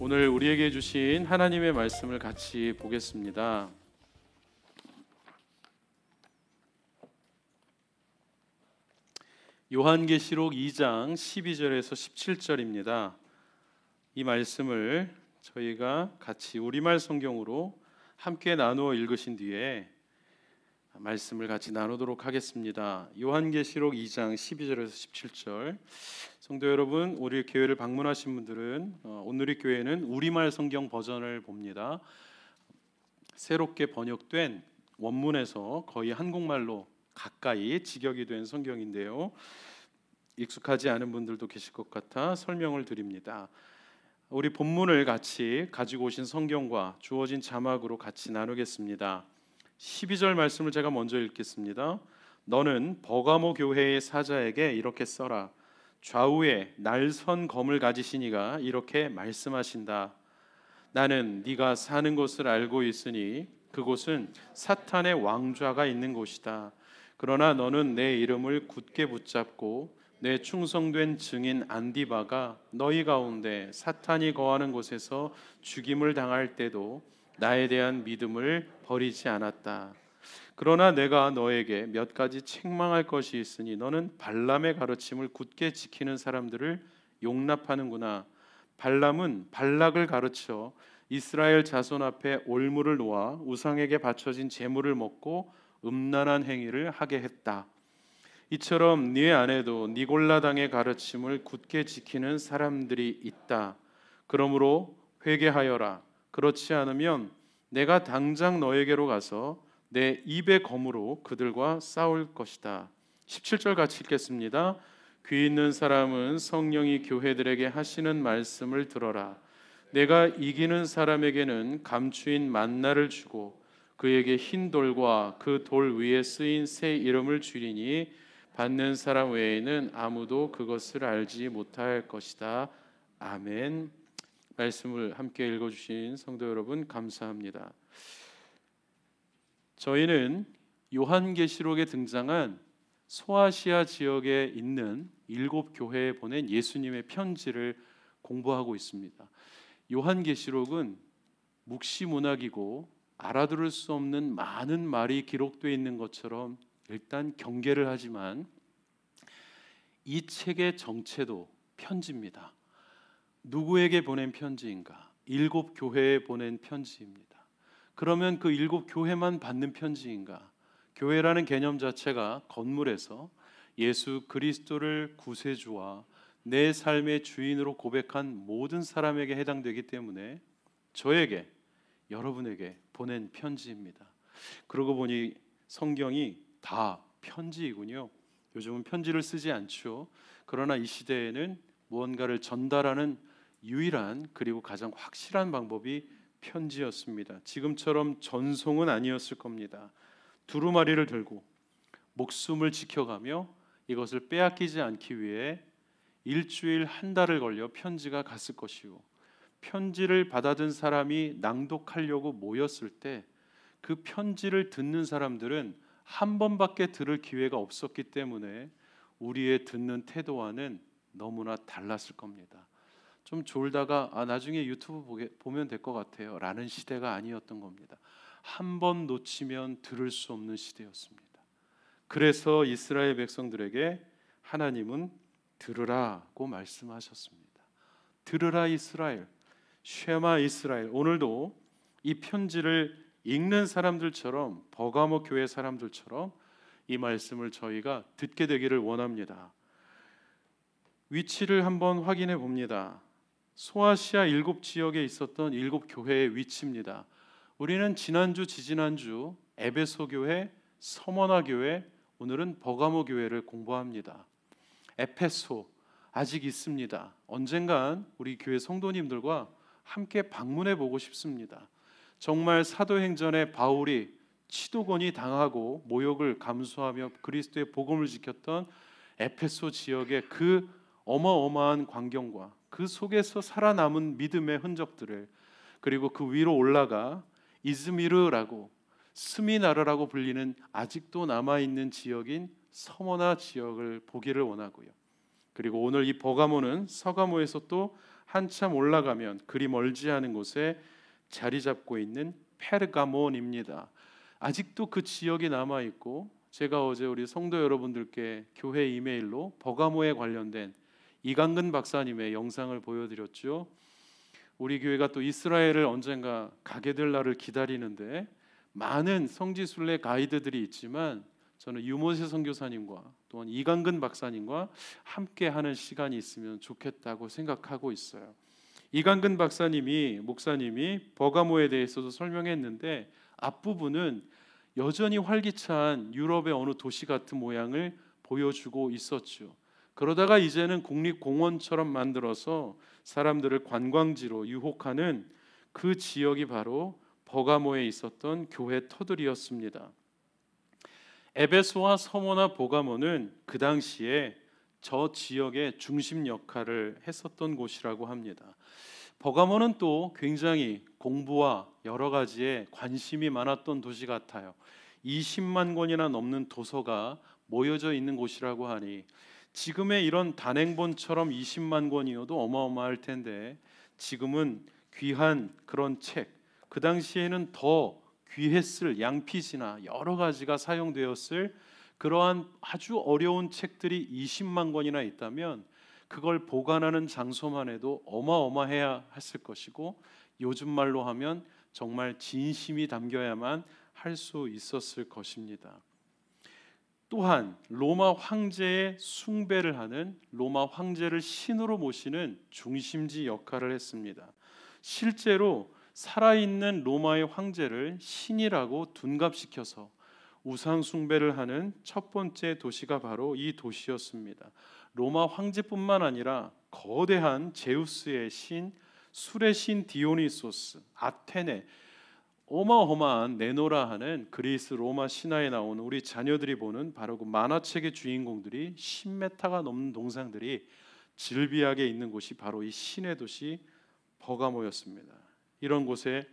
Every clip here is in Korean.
오늘 우리에게 주신 하나님의 말씀을 같이 보겠습니다. 요한계시록 2장 12절에서 17절입니다. 이 말씀을 저희가 같이 우리말 성경으로 함께 나누어 읽으신 뒤에 말씀을 같이 나누도록 하겠습니다. 요한계시록 2장 12절에서 17절. 성도 여러분, 우리 교회를 방문하신 분들은 어, 오늘의 교회는 우리말 성경 버전을 봅니다. 새롭게 번역된 원문에서 거의 한국말로 가까이 직역이 된 성경인데요. 익숙하지 않은 분들도 계실 것 같아 설명을 드립니다. 우리 본문을 같이 가지고 오신 성경과 주어진 자막으로 같이 나누겠습니다. 12절 말씀을 제가 먼저 읽겠습니다. 너는 버가모 교회의 사자에게 이렇게 써라. 좌우에 날선 검을 가지시니가 이렇게 말씀하신다. 나는 네가 사는 곳을 알고 있으니 그곳은 사탄의 왕좌가 있는 곳이다. 그러나 너는 내 이름을 굳게 붙잡고 내 충성된 증인 안디바가 너희 가운데 사탄이 거하는 곳에서 죽임을 당할 때도 나에 대한 믿음을 버리지 않았다. 그러나 내가 너에게 몇 가지 책망할 것이 있으니 너는 발람의 가르침을 굳게 지키는 사람들을 용납하는구나. 발람은 발락을 가르쳐 이스라엘 자손 앞에 올무를 놓아 우상에게 바쳐진 재물을 먹고 음란한 행위를 하게 했다. 이처럼 네 안에도 니골라당의 가르침을 굳게 지키는 사람들이 있다. 그러므로 회개하여라. 그렇지 않으면 내가 당장 너에게로 가서 내 입의 검으로 그들과 싸울 것이다. 17절 같이 읽겠습니다. 귀 있는 사람은 성령이 교회들에게 하시는 말씀을 들어라. 내가 이기는 사람에게는 감추인 만나를 주고 그에게 흰 돌과 그 돌 위에 쓰인 새 이름을 주리니 받는 사람 외에는 아무도 그것을 알지 못할 것이다. 아멘. 말씀을 함께 읽어주신 성도 여러분 감사합니다. 저희는 요한계시록에 등장한 소아시아 지역에 있는 일곱 교회에 보낸 예수님의 편지를 공부하고 있습니다. 요한계시록은 묵시 문학이고 알아들을 수 없는 많은 말이 기록되어 있는 것처럼 일단 경계를 하지만 이 책의 정체도 편지입니다. 누구에게 보낸 편지인가? 일곱 교회에 보낸 편지입니다. 그러면 그 일곱 교회만 받는 편지인가? 교회라는 개념 자체가 건물에서 예수 그리스도를 구세주와 내 삶의 주인으로 고백한 모든 사람에게 해당되기 때문에 저에게 여러분에게 보낸 편지입니다. 그러고 보니 성경이 다 편지이군요. 요즘은 편지를 쓰지 않죠. 그러나 이 시대에는 무언가를 전달하는 유일한 그리고 가장 확실한 방법이 편지였습니다. 지금처럼 전송은 아니었을 겁니다. 두루마리를 들고 목숨을 지켜가며 이것을 빼앗기지 않기 위해 일주일 한 달을 걸려 편지가 갔을 것이요. 편지를 받아든 사람이 낭독하려고 모였을 때 그 편지를 듣는 사람들은 한 번밖에 들을 기회가 없었기 때문에 우리의 듣는 태도와는 너무나 달랐을 겁니다. 좀 졸다가 아 나중에 유튜브 보게, 보면 될 것 같아요라는 시대가 아니었던 겁니다. 한 번 놓치면 들을 수 없는 시대였습니다. 그래서 이스라엘 백성들에게 하나님은 들으라고 말씀하셨습니다. 들으라 이스라엘, 쉐마 이스라엘. 오늘도 이 편지를 읽는 사람들처럼 버가모 교회 사람들처럼 이 말씀을 저희가 듣게 되기를 원합니다. 위치를 한번 확인해 봅니다. 소아시아 일곱 지역에 있었던 일곱 교회의 위치입니다. 우리는 지난주 지지난주 에베소 교회, 서머나 교회, 오늘은 버가모 교회를 공부합니다. 에페소 아직 있습니다. 언젠간 우리 교회 성도님들과 함께 방문해 보고 싶습니다. 정말 사도행전의 바울이 치도곤이 당하고 모욕을 감수하며 그리스도의 복음을 지켰던 에페소 지역의 그 어마어마한 광경과 그 속에서 살아남은 믿음의 흔적들을 그리고 그 위로 올라가 이즈미르라고 스미나르라고 불리는 아직도 남아 있는 지역인 서머나 지역을 보기를 원하고요. 그리고 오늘 이 버가모는 서가모에서 또 한참 올라가면 그리 멀지 않은 곳에 자리 잡고 있는 페르가몬입니다. 아직도 그 지역이 남아 있고 제가 어제 우리 성도 여러분들께 교회 이메일로 버가모에 관련된 이강근 박사님의 영상을 보여드렸죠. 우리 교회가 또 이스라엘을 언젠가 가게 될 날을 기다리는데 많은 성지 순례 가이드들이 있지만 저는 유모세 선교사님과 또한 이강근 박사님과 함께 하는 시간이 있으면 좋겠다고 생각하고 있어요. 이강근 박사님이 목사님이 버가모에 대해서도 설명했는데 앞부분은 여전히 활기찬 유럽의 어느 도시 같은 모양을 보여주고 있었죠. 그러다가 이제는 국립공원처럼 만들어서 사람들을 관광지로 유혹하는 그 지역이 바로 버가모에 있었던 교회 터들이었습니다. 에베소와 서모나 버가모는 그 당시에 저 지역의 중심 역할을 했었던 곳이라고 합니다. 버가모는 또 굉장히 공부와 여러 가지에 관심이 많았던 도시 같아요. 20만 권이나 넘는 도서가 모여져 있는 곳이라고 하니 지금의 이런 단행본처럼 20만 권이어도 어마어마할 텐데 지금은 귀한 그런 책, 그 당시에는 더 귀했을 양피지나 여러 가지가 사용되었을 그러한 아주 어려운 책들이 20만 권이나 있다면 그걸 보관하는 장소만 해도 어마어마해야 했을 것이고 요즘 말로 하면 정말 진심이 담겨야만 할 수 있었을 것입니다. 또한 로마 황제의 숭배를 하는 로마 황제를 신으로 모시는 중심지 역할을 했습니다. 실제로 살아있는 로마의 황제를 신이라고 둔갑시켜서 우상 숭배를 하는 첫 번째 도시가 바로 이 도시였습니다. 로마 황제뿐만 아니라 거대한 제우스의 신, 술의 신 디오니소스, 아테네 어마어마한 네노라 하는 그리스 로마 신화에 나오는 우리 자녀들이 보는 바로 그 만화책의 주인공들이 10m가 넘는 동상들이 질비하게 있는 곳이 바로 이 신의 도시 버가모였습니다. 이런 곳에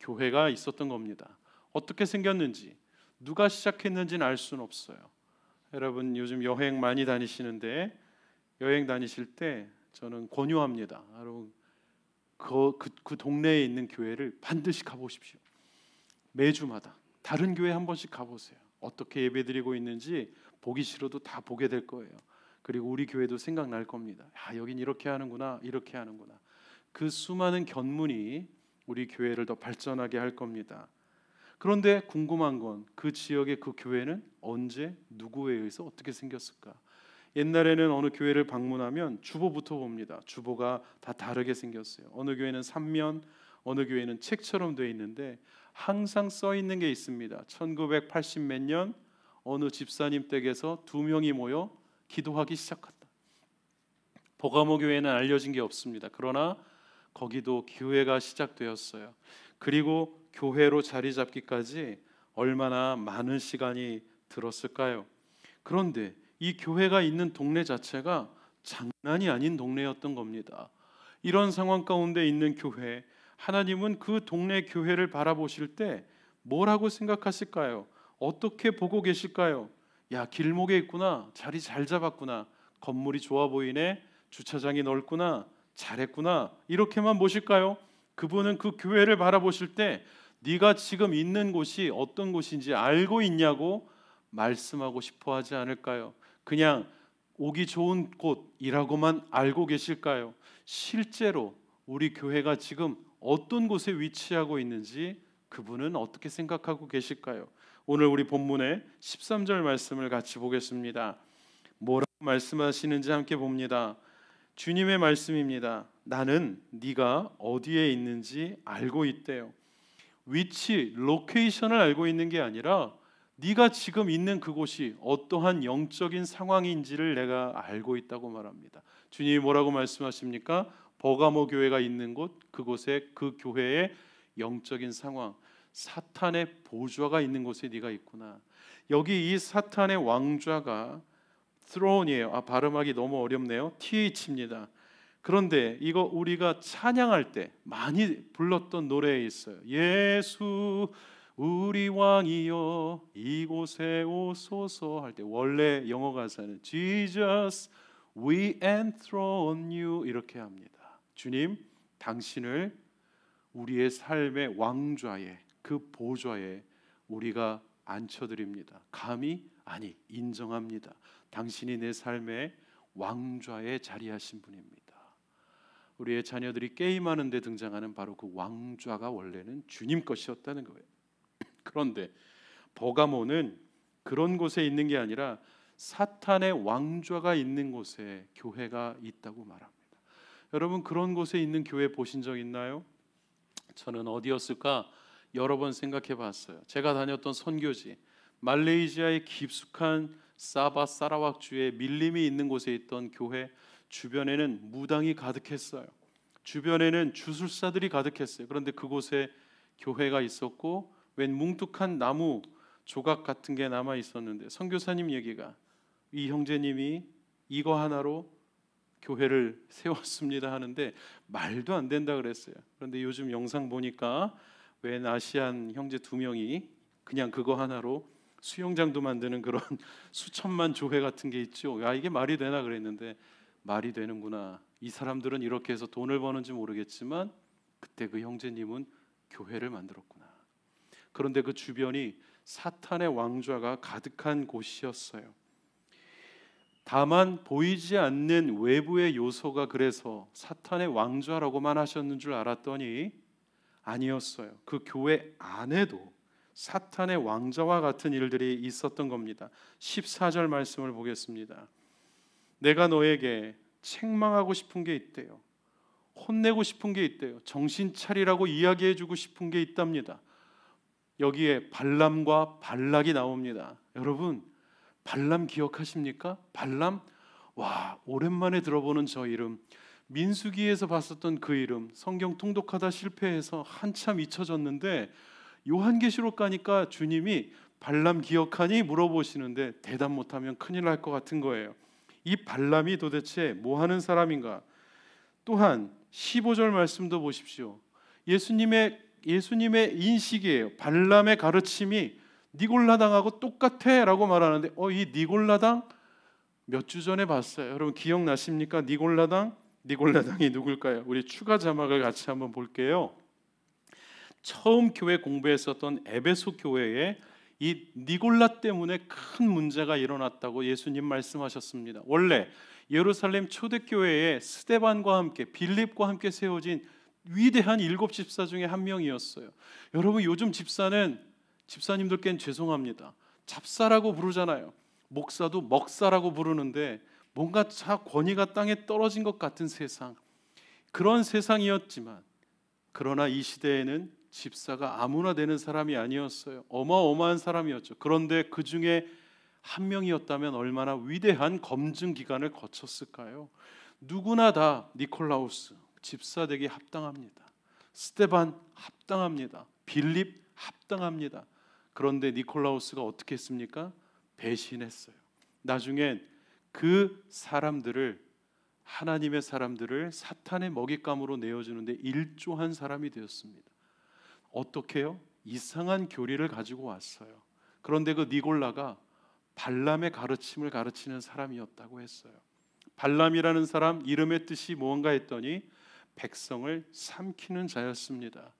교회가 있었던 겁니다. 어떻게 생겼는지 누가 시작했는지는 알 수는 없어요. 여러분 요즘 여행 많이 다니시는데 여행 다니실 때 저는 권유합니다. 여러분 그, 그, 그 동네에 있는 교회를 반드시 가보십시오. 매주마다 다른 교회 한 번씩 가보세요. 어떻게 예배드리고 있는지 보기 싫어도 다 보게 될 거예요. 그리고 우리 교회도 생각날 겁니다. 아, 여긴 이렇게 하는구나, 이렇게 하는구나. 그 수많은 견문이 우리 교회를 더 발전하게 할 겁니다. 그런데 궁금한 건 그 지역의 그 교회는 언제 누구에 의해서 어떻게 생겼을까? 옛날에는 어느 교회를 방문하면 주보부터 봅니다. 주보가 다 다르게 생겼어요. 어느 교회는 삼면, 어느 교회는 책처럼 돼 있는데 항상 써 있는 게 있습니다. 1980몇년 어느 집사님 댁에서 두 명이 모여 기도하기 시작한다. 보가모 교회는 알려진 게 없습니다. 그러나 거기도 교회가 시작되었어요. 그리고 교회로 자리 잡기까지 얼마나 많은 시간이 들었을까요? 그런데 이 교회가 있는 동네 자체가 장난이 아닌 동네였던 겁니다. 이런 상황 가운데 있는 교회 하나님은 그 동네 교회를 바라보실 때 뭐라고 생각하실까요? 어떻게 보고 계실까요? 야 길목에 있구나 자리 잘 잡았구나 건물이 좋아 보이네 주차장이 넓구나 잘했구나 이렇게만 보실까요? 그분은 그 교회를 바라보실 때 네가 지금 있는 곳이 어떤 곳인지 알고 있냐고 말씀하고 싶어 하지 않을까요? 그냥 오기 좋은 곳이라고만 알고 계실까요? 실제로 우리 교회가 지금 어떤 곳에 위치하고 있는지 그분은 어떻게 생각하고 계실까요? 오늘 우리 본문의 13절 말씀을 같이 보겠습니다. 뭐라고 말씀하시는지 함께 봅니다. 주님의 말씀입니다. 나는 네가 어디에 있는지 알고 있대요. 위치, 로케이션을 알고 있는 게 아니라 네가 지금 있는 그곳이 어떠한 영적인 상황인지를 내가 알고 있다고 말합니다. 주님이 뭐라고 말씀하십니까? 버가모 교회가 있는 곳 그곳에 그 교회의 영적인 상황 사탄의 보좌가 있는 곳에 네가 있구나. 여기 이 사탄의 왕좌가 throne이에요. 아 발음하기 너무 어렵네요. th입니다. 그런데 이거 우리가 찬양할 때 많이 불렀던 노래에 있어요. 예수 우리 왕이여 이곳에 오소서 할 때 원래 영어 가사는 Jesus we enthrone you 이렇게 합니다. 주님, 당신을 우리의 삶의 왕좌에 그 보좌에 우리가 앉혀드립니다. 감히 아니 인정합니다. 당신이 내 삶의 왕좌에 자리하신 분입니다. 우리의 자녀들이 게임하는 데 등장하는 바로 그 왕좌가 원래는 주님 것이었다는 거예요. 그런데 버가모는 그런 곳에 있는 게 아니라 사탄의 왕좌가 있는 곳에 교회가 있다고 말합니다. 여러분 그런 곳에 있는 교회 보신 적 있나요? 저는 어디였을까 여러 번 생각해 봤어요. 제가 다녔던 선교지 말레이시아의 깊숙한 사바 사라왁주의 밀림이 있는 곳에 있던 교회 주변에는 무당이 가득했어요. 주변에는 주술사들이 가득했어요. 그런데 그곳에 교회가 있었고 웬 뭉툭한 나무 조각 같은 게 남아 있었는데 선교사님 얘기가 이 형제님이 이거 하나로 교회를 세웠습니다 하는데 말도 안 된다 그랬어요. 그런데 요즘 영상 보니까 웬 아시안 형제 두 명이 그냥 그거 하나로 수영장도 만드는 그런 수천만 조회 같은 게 있죠. 야 이게 말이 되나 그랬는데 말이 되는구나. 이 사람들은 이렇게 해서 돈을 버는지 모르겠지만 그때 그 형제님은 교회를 만들었구나. 그런데 그 주변이 사탄의 왕좌가 가득한 곳이었어요. 다만 보이지 않는 외부의 요소가 그래서 사탄의 왕좌라고만 하셨는 줄 알았더니 아니었어요. 그 교회 안에도 사탄의 왕자와 같은 일들이 있었던 겁니다. 14절 말씀을 보겠습니다. 내가 너에게 책망하고 싶은 게 있대요. 혼내고 싶은 게 있대요. 정신 차리라고 이야기해 주고 싶은 게 있답니다. 여기에 발람과 발락이 나옵니다. 여러분, 발람 기억하십니까? 발람 와 오랜만에 들어보는 저 이름 민수기에서 봤었던 그 이름 성경 통독하다 실패해서 한참 잊혀졌는데 요한계시록 가니까 주님이 발람 기억하니 물어보시는데 대답 못하면 큰일 날 것 같은 거예요. 이 발람이 도대체 뭐 하는 사람인가? 또한 15절 말씀도 보십시오. 예수님의 예수님의 인식이에요. 발람의 가르침이 니골라당하고 똑같아라고 말하는데 어 이 니골라당 몇 주 전에 봤어요. 여러분 기억나십니까? 니골라당 니골라당이 누굴까요? 우리 추가 자막을 같이 한번 볼게요. 처음 교회 공부했었던 에베소 교회에 이 니골라 때문에 큰 문제가 일어났다고 예수님 말씀하셨습니다. 원래 예루살렘 초대교회에 스데반과 함께 빌립과 함께 세워진 위대한 일곱 집사 중에 한 명이었어요. 여러분 요즘 집사는 집사님들께는 죄송합니다. 잡사라고 부르잖아요. 목사도 먹사라고 부르는데 뭔가 차 권위가 땅에 떨어진 것 같은 세상. 그런 세상이었지만 그러나 이 시대에는 집사가 아무나 되는 사람이 아니었어요. 어마어마한 사람이었죠. 그런데 그 중에 한 명이었다면 얼마나 위대한 검증 기간을 거쳤을까요? 누구나 다 니콜라우스 집사 되기 합당합니다. 스테반 합당합니다. 빌립 합당합니다. 그런데 니콜라우스가 어떻게 했습니까? 배신했어요. 나중엔 그 사람들을 하나님의 사람들을 사탄의 먹잇감으로 내어주는데 일조한 사람이 되었습니다. 어떻게요? 이상한 교리를 가지고 왔어요. 그런데 그 니골라가 발람의 가르침을 가르치는 사람이었다고 했어요. 발람이라는 사람 이름의 뜻이 무언가 했더니 백성을 삼키는 자였습니다.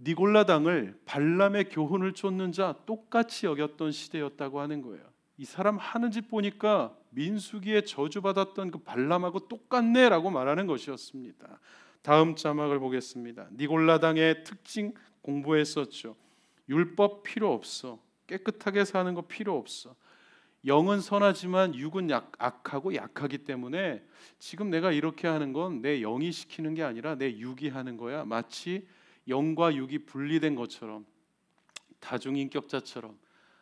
니골라당을 발람의 교훈을 쫓는 자 똑같이 여겼던 시대였다고 하는 거예요. 이 사람 하는 짓 보니까 민수기에 저주받았던 그 발람하고 똑같네라고 말하는 것이었습니다. 다음 자막을 보겠습니다. 니골라당의 특징 공부했었죠. 율법 필요 없어. 깨끗하게 사는 거 필요 없어. 영은 선하지만 육은 약, 악하고 약하기 때문에 지금 내가 이렇게 하는 건 내 영이 시키는 게 아니라 내 육이 하는 거야. 마치 영과 육이 분리된 것처럼 다중인격자처럼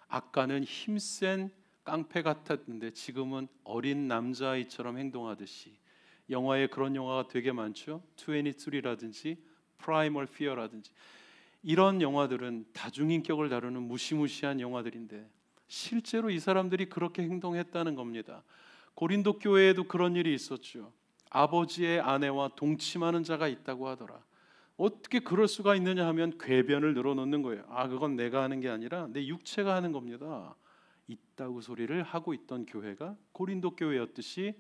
아까는 힘센 깡패 같았는데 지금은 어린 남자아이처럼 행동하듯이 영화에 그런 영화가 되게 많죠. 23라든지 프라이멀 피어라든지 이런 영화들은 다중인격을 다루는 무시무시한 영화들인데 실제로 이 사람들이 그렇게 행동했다는 겁니다. 고린도 교회에도 그런 일이 있었죠. 아버지의 아내와 동침하는 자가 있다고 하더라. 어떻게 그럴 수가 있느냐 하면 궤변을 늘어놓는 거예요. 아 그건 내가 하는 게 아니라 내 육체가 하는 겁니다. 있다고 소리를 하고 있던 교회가 고린도 교회였듯이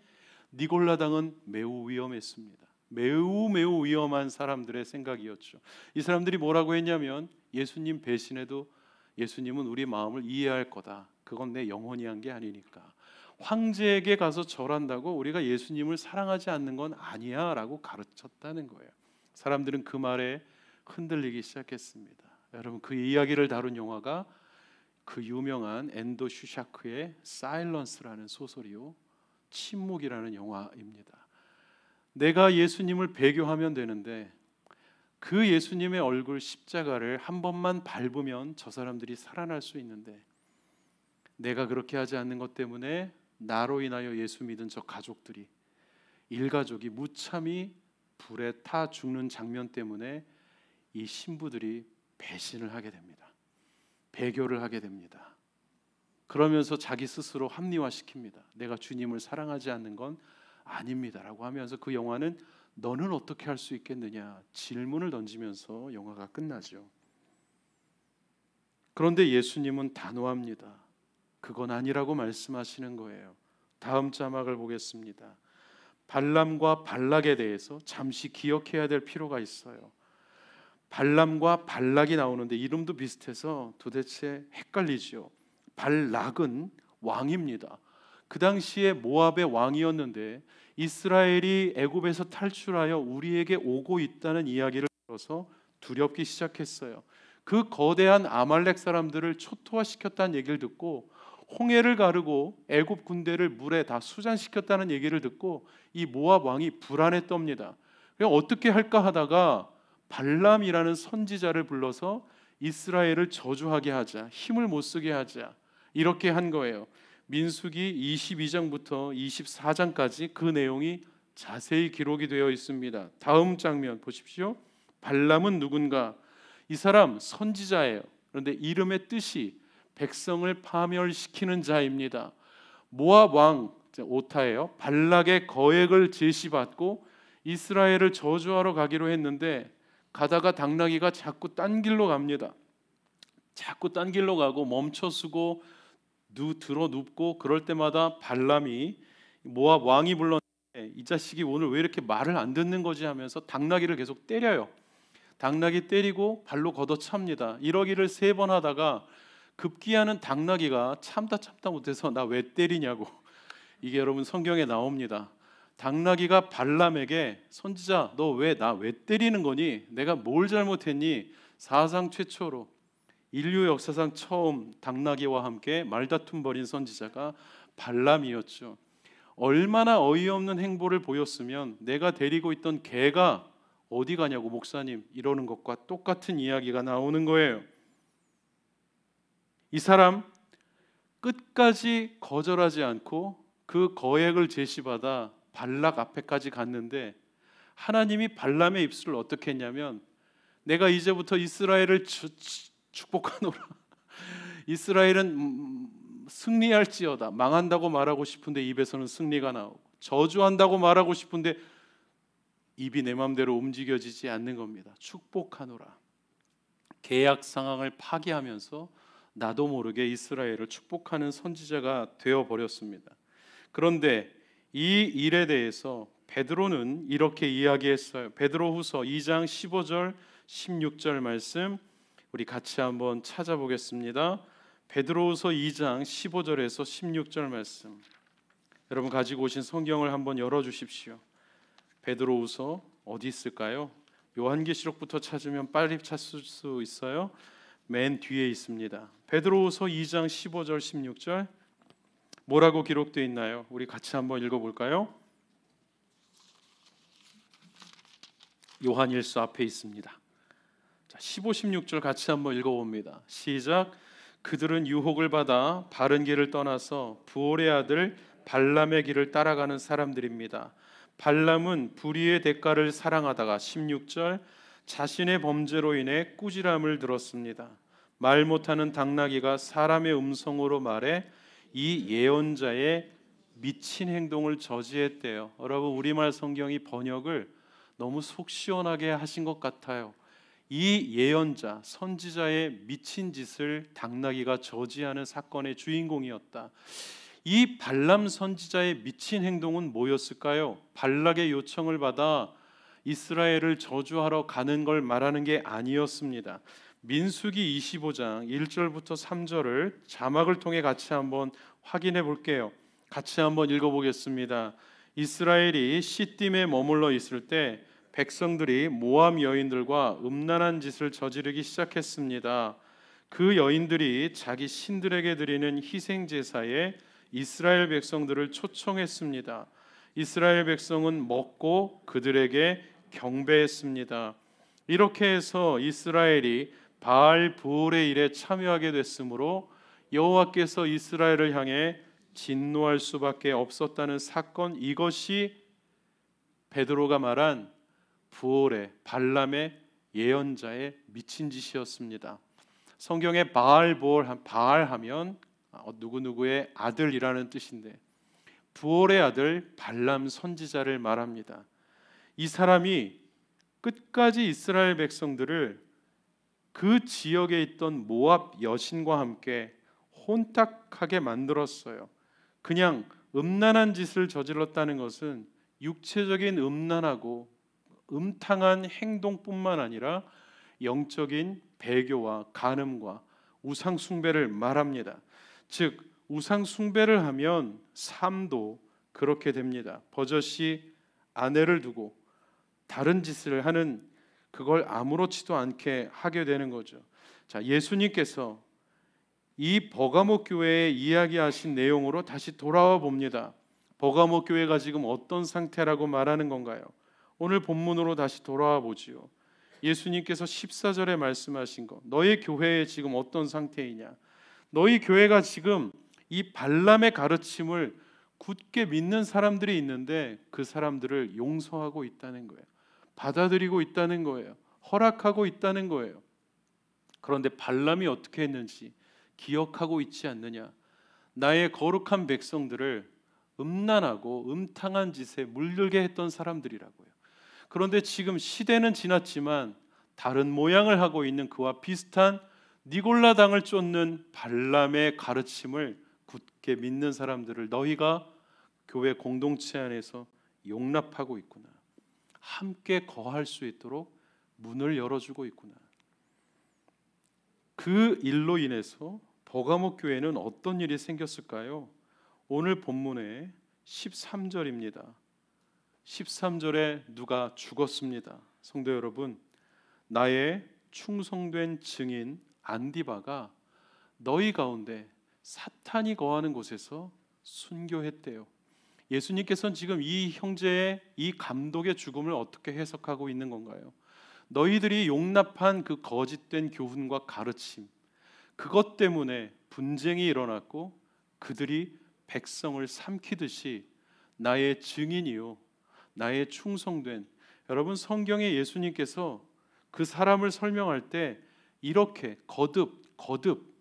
니골라당은 매우 위험했습니다. 매우 매우 위험한 사람들의 생각이었죠. 이 사람들이 뭐라고 했냐면 예수님 배신해도 예수님은 우리 마음을 이해할 거다. 그건 내 영혼이 한 게 아니니까. 황제에게 가서 절한다고 우리가 예수님을 사랑하지 않는 건 아니야라고 가르쳤다는 거예요. 사람들은 그 말에 흔들리기 시작했습니다. 여러분 그 이야기를 다룬 영화가 그 유명한 엔도 슈샤크의 사일런스라는 소설이요 침묵이라는 영화입니다. 내가 예수님을 배교하면 되는데 그 예수님의 얼굴 십자가를 한 번만 밟으면 저 사람들이 살아날 수 있는데 내가 그렇게 하지 않는 것 때문에 나로 인하여 예수 믿은 저 가족들이 일가족이 무참히 불에 타 죽는 장면 때문에 이 신부들이 배신을 하게 됩니다. 배교를 하게 됩니다. 그러면서 자기 스스로 합리화시킵니다. 내가 주님을 사랑하지 않는 건 아닙니다라고 하면서 그 영화는 너는 어떻게 할 수 있겠느냐 질문을 던지면서 영화가 끝나죠. 그런데 예수님은 단호합니다. 그건 아니라고 말씀하시는 거예요. 다음 자막을 보겠습니다. 발람과 발락에 대해서 잠시 기억해야 될 필요가 있어요. 발람과 발락이 나오는데 이름도 비슷해서 도대체 헷갈리지요. 발락은 왕입니다. 그 당시에 모압의 왕이었는데 이스라엘이 애굽에서 탈출하여 우리에게 오고 있다는 이야기를 들어서 두렵기 시작했어요. 그 거대한 아말렉 사람들을 초토화시켰다는 얘기를 듣고 홍해를 가르고 애굽 군대를 물에 다수장시켰다는 얘기를 듣고 이 모압 왕이 불안했답니다 그냥 어떻게 할까 하다가 발람이라는 선지자를 불러서 이스라엘을 저주하게 하자, 힘을 못 쓰게 하자 이렇게 한 거예요. 민수기 22장부터 24장까지 그 내용이 자세히 기록이 되어 있습니다. 다음 장면 보십시오. 발람은 누군가? 이 사람 선지자예요. 그런데 이름의 뜻이 백성을 파멸시키는 자입니다. 모압 왕 오타예요. 발락의 거액을 제시받고 이스라엘을 저주하러 가기로 했는데 가다가 당나귀가 자꾸 딴 길로 갑니다. 자꾸 딴 길로 가고 멈춰서고 누 들어 눕고 그럴 때마다 발람이 모압 왕이 불렀는데 이 자식이 오늘 왜 이렇게 말을 안 듣는 거지 하면서 당나귀를 계속 때려요. 당나귀 때리고 발로 걷어찹니다. 이러기를 세 번 하다가 급기야는 당나귀가 참다 참다 못해서 나 왜 때리냐고 이게 여러분 성경에 나옵니다. 당나귀가 발람에게 선지자 너 왜 나 왜 때리는 거니? 내가 뭘 잘못했니? 사상 최초로 인류 역사상 처음 당나귀와 함께 말다툼 벌인 선지자가 발람이었죠. 얼마나 어이없는 행보를 보였으면 내가 데리고 있던 개가 어디 가냐고 목사님 이러는 것과 똑같은 이야기가 나오는 거예요. 이 사람 끝까지 거절하지 않고 그 거액을 제시받아 발락 앞에까지 갔는데 하나님이 발람의 입술을 어떻게 했냐면 내가 이제부터 이스라엘을 주, 축복하노라 이스라엘은 음, 음, 승리할지어다 망한다고 말하고 싶은데 입에서는 승리가 나오고 저주한다고 말하고 싶은데 입이 내 마음대로 움직여지지 않는 겁니다 축복하노라 계약 상황을 파기하면서 나도 모르게 이스라엘을 축복하는 선지자가 되어 버렸습니다. 그런데 이 일에 대해서 베드로는 이렇게 이야기했어요. 베드로후서 2장 15절 16절 말씀 우리 같이 한번 찾아보겠습니다. 베드로후서 2장 15절에서 16절 말씀. 여러분 가지고 오신 성경을 한번 열어 주십시오. 베드로후서 어디 있을까요? 요한계시록부터 찾으면 빨리 찾을 수 있어요. 맨 뒤에 있습니다. 베드로후서 2장 15절 16절 뭐라고 기록되어 있나요? 우리 같이 한번 읽어 볼까요? 요한일서 앞에 있습니다. 자, 15, 16절 같이 한번 읽어 봅니다. 시작 그들은 유혹을 받아 바른 길을 떠나서 부올의 아들 발람의 길을 따라가는 사람들입니다. 발람은 불의의 대가를 사랑하다가 16절 자신의 범죄로 인해 꾸지람을 들었습니다. 말 못하는 당나귀가 사람의 음성으로 말해 이 예언자의 미친 행동을 저지했대요. 여러분 우리말 성경이 번역을 너무 속 시원하게 하신 것 같아요. 이 예언자 선지자의 미친 짓을 당나귀가 저지하는 사건의 주인공이었다. 이 발람 선지자의 미친 행동은 뭐였을까요? 발락의 요청을 받아 이스라엘을 저주하러 가는 걸 말하는 게 아니었습니다. 민수기 25장 1절부터 3절을 자막을 통해 같이 한번 확인해 볼게요. 같이 한번 읽어 보겠습니다. 이스라엘이 시딤에 머물러 있을 때 백성들이 모함 여인들과 음란한 짓을 저지르기 시작했습니다. 그 여인들이 자기 신들에게 드리는 희생 제사에 이스라엘 백성들을 초청했습니다. 이스라엘 백성은 먹고 그들에게 경배했습니다. 이렇게 해서 이스라엘이 바알 부올의 일에 참여하게 됐으므로 여호와께서 이스라엘을 향해 진노할 수밖에 없었다는 사건 이것이 베드로가 말한 부올의 발람의 예언자의 미친 짓이었습니다. 성경에 바알 부올 바알 하면 누구 누구의 아들이라는 뜻인데 부올의 아들 발람 선지자를 말합니다. 이 사람이 끝까지 이스라엘 백성들을 그 지역에 있던 모압 여신과 함께 혼탁하게 만들었어요. 그냥 음란한 짓을 저질렀다는 것은 육체적인 음란하고 음탕한 행동뿐만 아니라 영적인 배교와 간음과 우상 숭배를 말합니다. 즉 우상 숭배를 하면 삶도 그렇게 됩니다. 버젓이 아내를 두고 다른 짓을 하는 그걸 아무렇지도 않게 하게 되는 거죠. 자, 예수님께서 이 버가모 교회에 이야기하신 내용으로 다시 돌아와 봅니다. 버가모 교회가 지금 어떤 상태라고 말하는 건가요? 오늘 본문으로 다시 돌아와 보지요. 예수님께서 14절에 말씀하신 것. 너희 교회에 지금 어떤 상태이냐? 너희 교회가 지금 이 발람의 가르침을 굳게 믿는 사람들이 있는데 그 사람들을 용서하고 있다는 거예요. 받아들이고 있다는 거예요. 허락하고 있다는 거예요. 그런데 발람이 어떻게 했는지 기억하고 있지 않느냐? 나의 거룩한 백성들을 음란하고 음탕한 짓에 물들게 했던 사람들이라고요. 그런데 지금 시대는 지났지만 다른 모양을 하고 있는 그와 비슷한 니골라당을 쫓는 발람의 가르침을 굳게 믿는 사람들을 너희가 교회 공동체 안에서 용납하고 있구나. 함께 거할 수 있도록 문을 열어주고 있구나. 그 일로 인해서 버가모 교회는 어떤 일이 생겼을까요? 오늘 본문의 13절입니다. 13절에 누가 죽었습니다. 성도 여러분, 나의 충성된 증인 안디바가 너희 가운데 사탄이 거하는 곳에서 순교했대요. 예수님께서는 지금 이 형제의 이 감독의 죽음을 어떻게 해석하고 있는 건가요? 너희들이 용납한 그 거짓된 교훈과 가르침 그것 때문에 분쟁이 일어났고 그들이 백성을 삼키듯이 나의 증인이요 나의 충성된 여러분 성경에 예수님께서 그 사람을 설명할 때 이렇게 거듭 거듭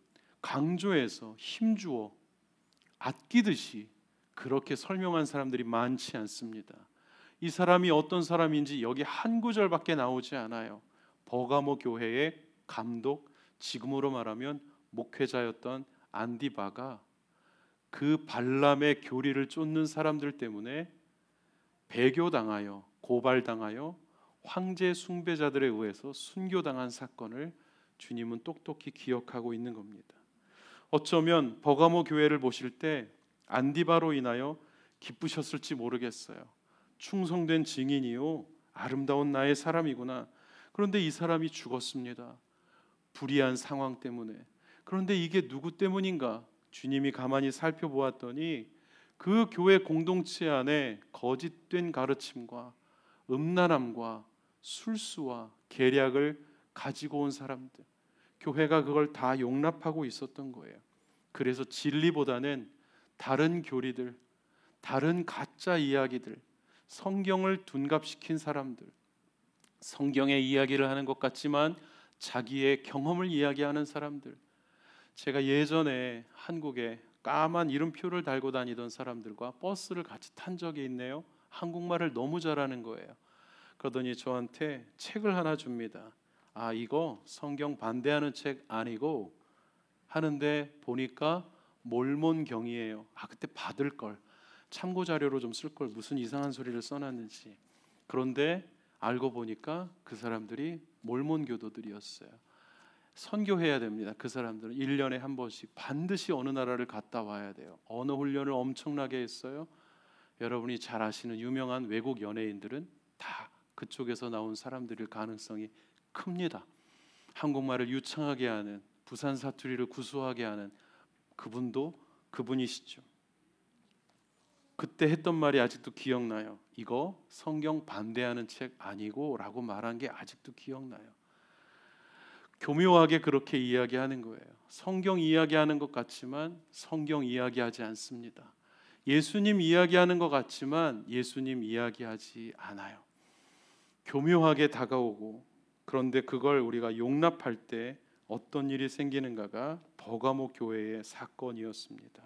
강조해서 힘주어 아끼듯이 그렇게 설명한 사람들이 많지 않습니다. 이 사람이 어떤 사람인지 여기 한 구절밖에 나오지 않아요. 버가모 교회의 감독, 지금으로 말하면 목회자였던 안디바가 그 발람의 교리를 쫓는 사람들 때문에 배교당하여 고발당하여 황제 숭배자들에 의해서 순교당한 사건을 주님은 똑똑히 기억하고 있는 겁니다. 어쩌면 버가모 교회를 보실 때 안디바로 인하여 기쁘셨을지 모르겠어요. 충성된 증인이요 아름다운 나의 사람이구나. 그런데 이 사람이 죽었습니다. 불이한 상황 때문에. 그런데 이게 누구 때문인가? 주님이 가만히 살펴보았더니 그 교회 공동체 안에 거짓된 가르침과 음란함과 술수와 계략을 가지고 온 사람들 교회가 그걸 다 용납하고 있었던 거예요. 그래서 진리보다는 다른 교리들, 다른 가짜 이야기들, 성경을 둔갑시킨 사람들, 성경의 이야기를 하는 것 같지만 자기의 경험을 이야기하는 사람들. 제가 예전에 한국에 까만 이름표를 달고 다니던 사람들과 버스를 같이 탄 적이 있네요. 한국말을 너무 잘하는 거예요. 그러더니 저한테 책을 하나 줍니다. 아, 이거 성경 반대하는 책 아니고 하는데 보니까 몰몬경이에요. 아 그때 받을 걸 참고 자료로 좀 쓸 걸 무슨 이상한 소리를 써놨는지. 그런데 알고 보니까 그 사람들이 몰몬 교도들이었어요. 선교해야 됩니다. 그 사람들은 1년에 한 번씩 반드시 어느 나라를 갔다 와야 돼요. 언어 훈련을 엄청나게 했어요. 여러분이 잘 아시는 유명한 외국 연예인들은 다 그쪽에서 나온 사람들일 가능성이 큽니다. 한국말을 유창하게 하는 부산 사투리를 구수하게 하는 그분도 그분이시죠. 그때 했던 말이 아직도 기억나요. 이거 성경 반대하는 책 아니고라고 말한 게 아직도 기억나요. 교묘하게 그렇게 이야기하는 거예요. 성경 이야기하는 것 같지만 성경 이야기하지 않습니다. 예수님 이야기하는 것 같지만 예수님 이야기하지 않아요. 교묘하게 다가오고 그런데 그걸 우리가 용납할 때 어떤 일이 생기는가가 버가모 교회의 사건이었습니다.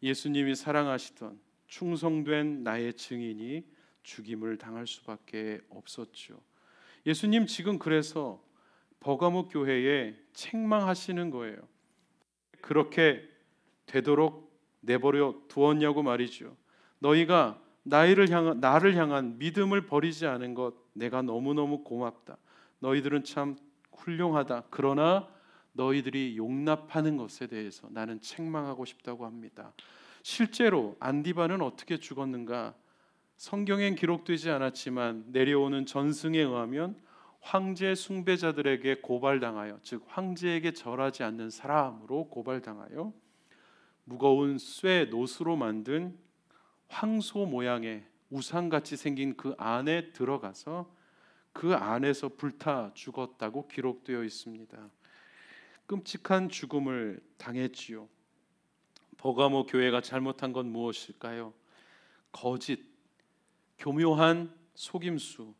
예수님이 사랑하시던 충성된 나의 증인이 죽임을 당할 수밖에 없었죠. 예수님 지금 그래서 버가모 교회에 책망하시는 거예요. 그렇게 되도록 내버려 두었냐고 말이죠. 너희가 나이를 향한 나를 향한 믿음을 버리지 않은 것 내가 너무너무 고맙다. 너희들은 참 훌륭하다. 그러나 너희들이 용납하는 것에 대해서 나는 책망하고 싶다고 합니다. 실제로 안디바는 어떻게 죽었는가? 성경엔 기록되지 않았지만 내려오는 전승에 의하면 황제 숭배자들에게 고발당하여 즉 황제에게 절하지 않는 사람으로 고발당하여 무거운 쇠 노수로 만든 황소 모양의 우상같이 생긴 그 안에 들어가서 그 안에서 불타 죽었다고 기록되어 있습니다. 끔찍한 죽음을 당했지요. 버가모 교회가 잘못한 건 무엇일까요? 거짓, 교묘한 속임수,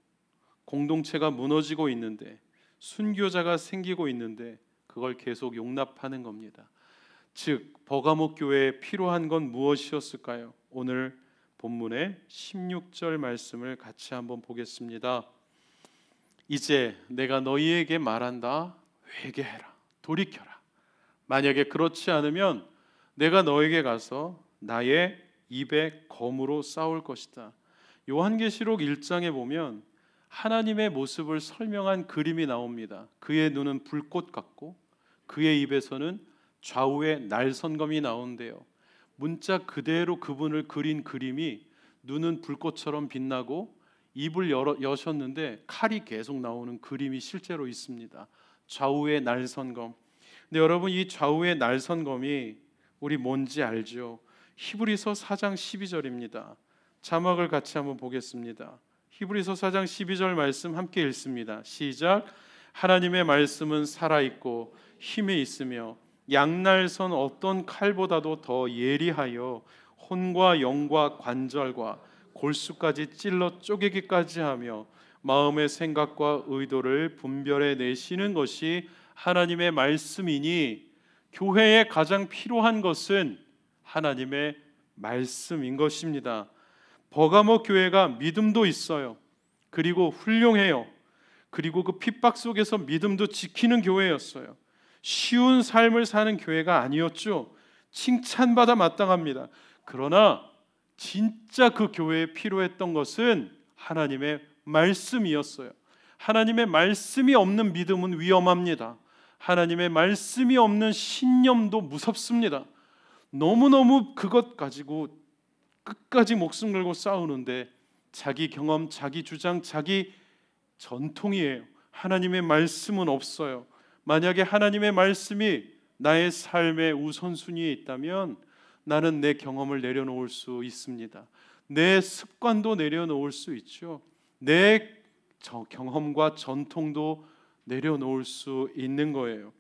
공동체가 무너지고 있는데 순교자가 생기고 있는데 그걸 계속 용납하는 겁니다. 즉 버가모 교회에 필요한 건 무엇이었을까요? 오늘 본문의 16절 말씀을 같이 한번 보겠습니다. 이제 내가 너희에게 말한다 회개해라. 돌이켜라. 만약에 그렇지 않으면 내가 너에게 가서 나의 입에 검으로 싸울 것이다. 요한계시록 1장에 보면 하나님의 모습을 설명한 그림이 나옵니다. 그의 눈은 불꽃 같고 그의 입에서는 좌우에 날선검이 나온대요. 문자 그대로 그분을 그린 그림이 눈은 불꽃처럼 빛나고 입을 여셨는데 칼이 계속 나오는 그림이 실제로 있습니다. 좌우의 날선검. 근데 여러분 이 좌우의 날선검이 우리 뭔지 알죠? 히브리서 4장 12절입니다. 자막을 같이 한번 보겠습니다. 히브리서 4장 12절 말씀 함께 읽습니다. 시작. 하나님의 말씀은 살아 있고 힘이 있으며 양날선 어떤 칼보다도 더 예리하여 혼과 영과 관절과 골수까지 찔러 쪼개기까지 하며 마음의 생각과 의도를 분별해 내시는 것이 하나님의 말씀이니 교회에 가장 필요한 것은 하나님의 말씀인 것입니다. 버가모 교회가 믿음도 있어요. 그리고 훌륭해요. 그리고 그 핍박 속에서 믿음도 지키는 교회였어요. 쉬운 삶을 사는 교회가 아니었죠. 칭찬받아 마땅합니다. 그러나 진짜 그 교회에 필요했던 것은 하나님의 말씀이었어요. 하나님의 말씀이 없는 믿음은 위험합니다. 하나님의 말씀이 없는 신념도 무섭습니다. 너무너무 그것 가지고 끝까지 목숨 걸고 싸우는데 자기 경험, 자기 주장, 자기 전통이에요. 하나님의 말씀은 없어요. 만약에 하나님의 말씀이 나의 삶의 우선순위에 있다면 나는 내 경험을 내려놓을 수 있습니다. 내 습관도 내려놓을 수 있죠. 내 경험과 전통도 내려놓을 수 있는 거예요.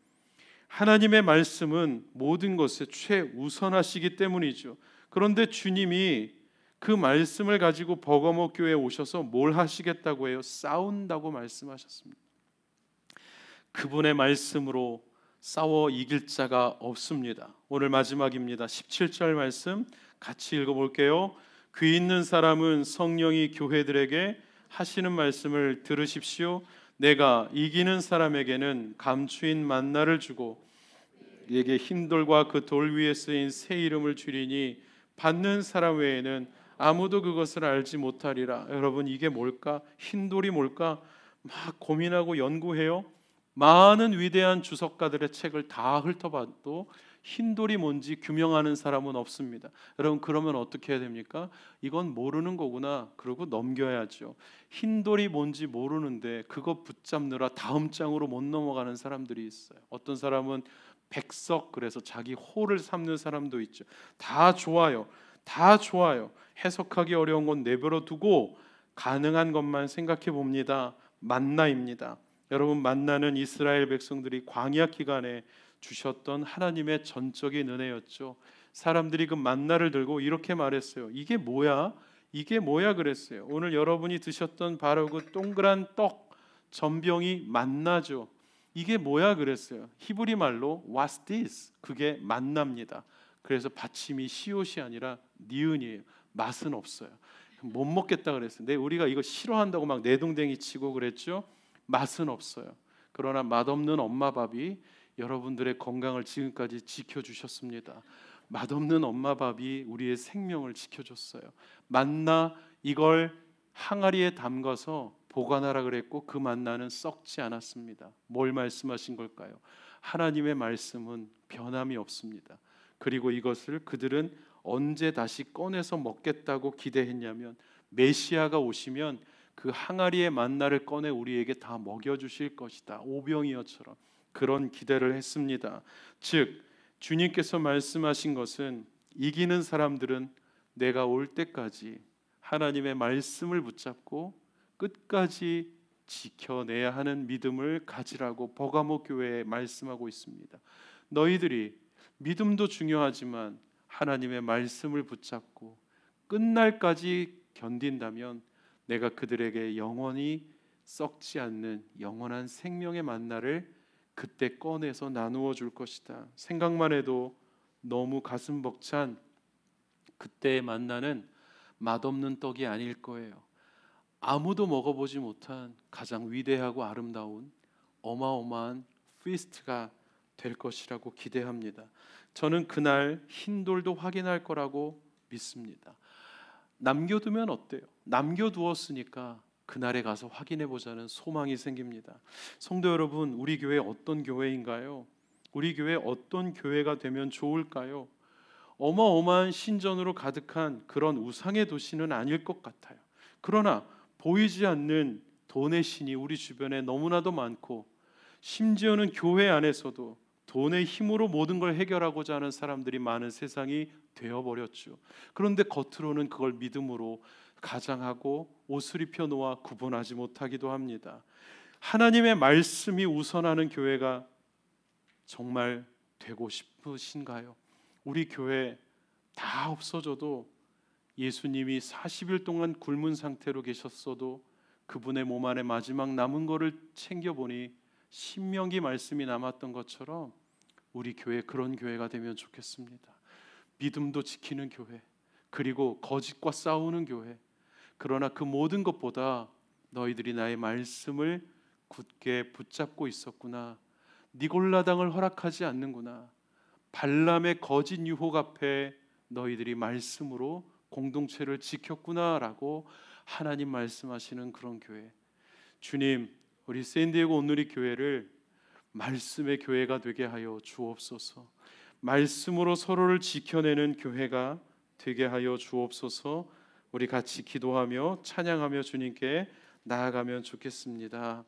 하나님의 말씀은 모든 것에 최우선하시기 때문이죠. 그런데 주님이 그 말씀을 가지고 버거모 교회에 오셔서 뭘 하시겠다고 해요? 싸운다고 말씀하셨습니다. 그분의 말씀으로 싸워 이길 자가 없습니다. 오늘 마지막입니다. 17절 말씀 같이 읽어 볼게요. 귀 있는 사람은 성령이 교회들에게 하시는 말씀을 들으십시오. 내가 이기는 사람에게는 감추인 만나를 주고 내게 흰돌과 그 돌 위에 쓰인 새 이름을 주리니 받는 사람 외에는 아무도 그것을 알지 못하리라. 여러분 이게 뭘까? 흰돌이 뭘까? 막 고민하고 연구해요. 많은 위대한 주석가들의 책을 다 훑어봐도 흰돌이 뭔지 규명하는 사람은 없습니다. 여러분 그러면 어떻게 해야 됩니까? 이건 모르는 거구나. 그러고 넘겨야죠. 흰돌이 뭔지 모르는데 그거 붙잡느라 다음 장으로 못 넘어가는 사람들이 있어요. 어떤 사람은 백석 그래서 자기 호를 삼는 사람도 있죠. 다 좋아요. 다 좋아요. 해석하기 어려운 건 내버려 두고 가능한 것만 생각해 봅니다. 만나입니다. 여러분 만나는 이스라엘 백성들이 광야 기간에 주셨던 하나님의 전적인 은혜였죠. 사람들이 그 만나를 들고 이렇게 말했어요. 이게 뭐야? 이게 뭐야 그랬어요. 오늘 여러분이 드셨던 바로 그 동그란 떡 전병이 만나죠. 이게 뭐야 그랬어요. 히브리 말로 what's this? 그게 만납니다. 그래서 받침이 시옷이 아니라 니은이에요. 맛은 없어요. 못 먹겠다 그랬어요. 근데 우리가 이거 싫어한다고 막 내동댕이 치고 그랬죠. 맛은 없어요. 그러나 맛없는 엄마 밥이 여러분들의 건강을 지금까지 지켜주셨습니다. 맛없는 엄마 밥이 우리의 생명을 지켜줬어요. 만나 이걸 항아리에 담가서 보관하라 그랬고 그 만나는 썩지 않았습니다. 뭘 말씀하신 걸까요? 하나님의 말씀은 변함이 없습니다. 그리고 이것을 그들은 언제 다시 꺼내서 먹겠다고 기대했냐면 메시아가 오시면 그 항아리의 만나를 꺼내 우리에게 다 먹여 주실 것이다. 오병이어처럼 그런 기대를 했습니다. 즉 주님께서 말씀하신 것은 이기는 사람들은 내가 올 때까지 하나님의 말씀을 붙잡고 끝까지 지켜내야 하는 믿음을 가지라고 버가모 교회에 말씀하고 있습니다. 너희들이 믿음도 중요하지만 하나님의 말씀을 붙잡고 끝날까지 견딘다면 내가 그들에게 영원히 썩지 않는 영원한 생명의 만나를 그때 꺼내서 나누어 줄 것이다. 생각만 해도 너무 가슴 벅찬 그때 만나는 맛없는 떡이 아닐 거예요. 아무도 먹어보지 못한 가장 위대하고 아름다운 어마어마한 피스트가 될 것이라고 기대합니다. 저는 그날 흰 돌도 확인할 거라고 믿습니다. 남겨두면 어때요? 남겨두었으니까 그날에 가서 확인해 보자는 소망이 생깁니다. 성도 여러분, 우리 교회 어떤 교회인가요? 우리 교회 어떤 교회가 되면 좋을까요? 어마어마한 신전으로 가득한 그런 우상의 도시는 아닐 것 같아요. 그러나 보이지 않는 돈의 신이 우리 주변에 너무나도 많고 심지어는 교회 안에서도 돈의 힘으로 모든 걸 해결하고자 하는 사람들이 많은 세상이 되어버렸죠. 그런데 겉으로는 그걸 믿음으로 가장하고 옷을 입혀 놓아 구분하지 못하기도 합니다. 하나님의 말씀이 우선하는 교회가 정말 되고 싶으신가요? 우리 교회 다 없어져도 예수님이 40일 동안 굶은 상태로 계셨어도 그분의 몸 안에 마지막 남은 거를 챙겨 보니 신명기 말씀이 남았던 것처럼 우리 교회 그런 교회가 되면 좋겠습니다. 믿음도 지키는 교회, 그리고 거짓과 싸우는 교회, 그러나 그 모든 것보다 너희들이 나의 말씀을 굳게 붙잡고 있었구나. 니골라당을 허락하지 않는구나. 발람의 거짓 유혹 앞에 너희들이 말씀으로 공동체를 지켰구나라고 하나님 말씀하시는 그런 교회. 주님, 우리 샌디에고 온누리 교회를 말씀의 교회가 되게 하여 주옵소서. 말씀으로 서로를 지켜내는 교회가 되게 하여 주옵소서. 우리 같이 기도하며 찬양하며 주님께 나아가면 좋겠습니다.